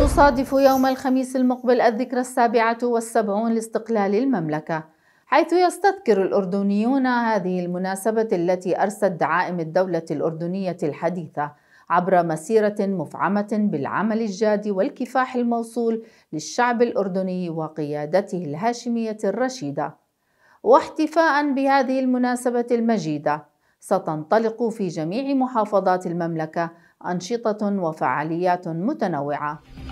تصادف يوم الخميس المقبل الذكرى السابعة والسبعون لاستقلال المملكة حيث يستذكر الأردنيون هذه المناسبة التي أرست دعائم الدولة الأردنية الحديثة عبر مسيرة مفعمة بالعمل الجاد والكفاح الموصول للشعب الأردني وقيادته الهاشمية الرشيدة واحتفاء بهذه المناسبة المجيدة ستنطلق في جميع محافظات المملكة أنشطة وفعاليات متنوعة